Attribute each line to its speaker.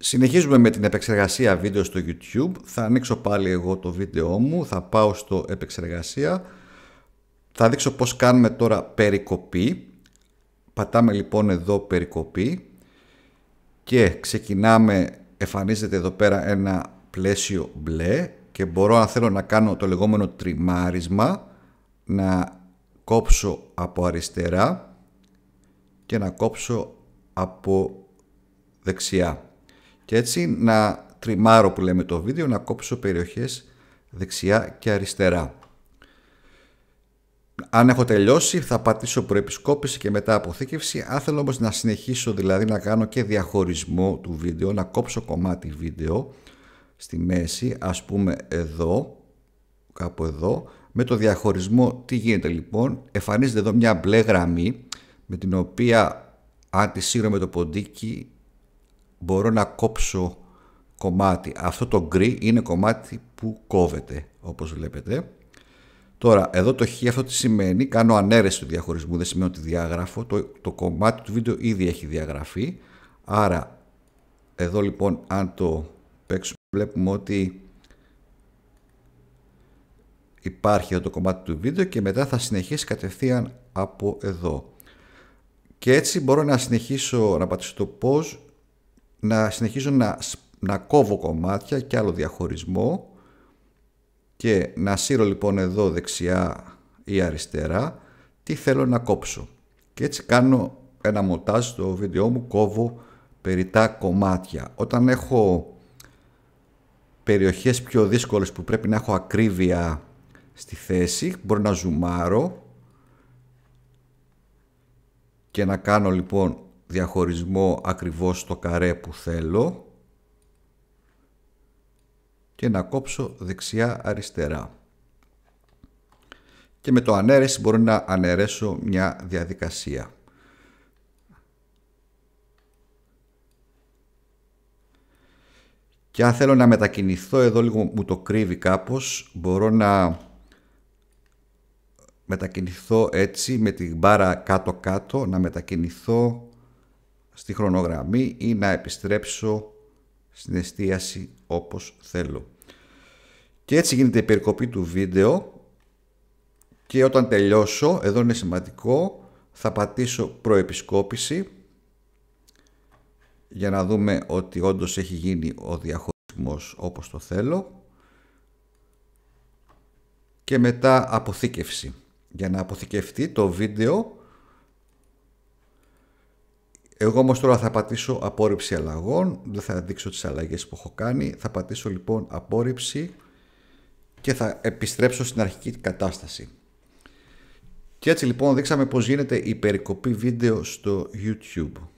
Speaker 1: Συνεχίζουμε με την επεξεργασία βίντεο στο YouTube. Θα ανοίξω πάλι εγώ το βίντεο μου, θα πάω στο επεξεργασία. Θα δείξω πώς κάνουμε τώρα περικοπή. Πατάμε λοιπόν εδώ περικοπή και ξεκινάμε, εμφανίζεται εδώ πέρα ένα πλαίσιο μπλε και μπορώ αν θέλω να κάνω το λεγόμενο τριμάρισμα, να κόψω από αριστερά και να κόψω από δεξιά και έτσι να τριμάρω που λέμε το βίντεο, να κόψω περιοχές δεξιά και αριστερά. Αν έχω τελειώσει θα πατήσω προεπισκόπηση και μετά αποθήκευση. Αν θέλω όμως να συνεχίσω δηλαδή να κάνω και διαχωρισμό του βίντεο, να κόψω κομμάτι βίντεο στη μέση, ας πούμε εδώ, κάπου εδώ, με το διαχωρισμό τι γίνεται λοιπόν, εφανίζεται εδώ μια μπλε γραμμή με την οποία αν τη σύρω με το ποντίκι μπορώ να κόψω κομμάτι. Αυτό το γκρι είναι κομμάτι που κόβεται όπως βλέπετε. Τώρα εδώ το χ αυτό τι σημαίνει, κάνω ανέρεση του διαχωρισμού, δεν σημαίνει ότι διαγράφω, το, το κομμάτι του βίντεο ήδη έχει διαγραφεί. Άρα εδώ λοιπόν αν το παίξουμε βλέπουμε ότι υπάρχει εδώ το κομμάτι του βίντεο και μετά θα συνεχίσει κατευθείαν από εδώ. Και έτσι μπορώ να συνεχίσω να πατήσω το pause να συνεχίζω να, να κόβω κομμάτια και άλλο διαχωρισμό και να σύρω λοιπόν εδώ δεξιά ή αριστερά τι θέλω να κόψω. Και έτσι κάνω ένα μοτάζ στο βίντεό μου, κόβω περιτά κομμάτια. Όταν έχω περιοχές πιο δύσκολες που πρέπει να έχω ακρίβεια στη θέση, μπορώ να ζουμάρω και να κάνω λοιπόν διαχωρισμό ακριβώς στο καρέ που θέλω και να κόψω δεξιά αριστερά. Και με το ανέρεση μπορώ να ανερέσω μια διαδικασία. Και αν θέλω να μετακινηθώ εδώ λίγο μου το κρύβει κάπως, μπορώ να μετακινηθώ έτσι με την μπάρα κάτω-κάτω, να μετακινηθώ στη χρονογραμμή ή να επιστρέψω στην εστίαση όπως θέλω. Και έτσι γίνεται η περικοπή του βίντεο και όταν τελειώσω, εδώ είναι σημαντικό, θα πατήσω προεπισκόπηση για να δούμε ότι όντως έχει γίνει ο διαχωρισμός όπως το θέλω και μετά αποθήκευση για να αποθηκευτεί το βίντεο εγώ όμως τώρα θα πατήσω απόρριψη αλλαγών, δεν θα δείξω τις αλλαγές που έχω κάνει, θα πατήσω λοιπόν απόρριψη και θα επιστρέψω στην αρχική κατάσταση. Και έτσι λοιπόν δείξαμε πως γίνεται η περικοπή βίντεο στο YouTube.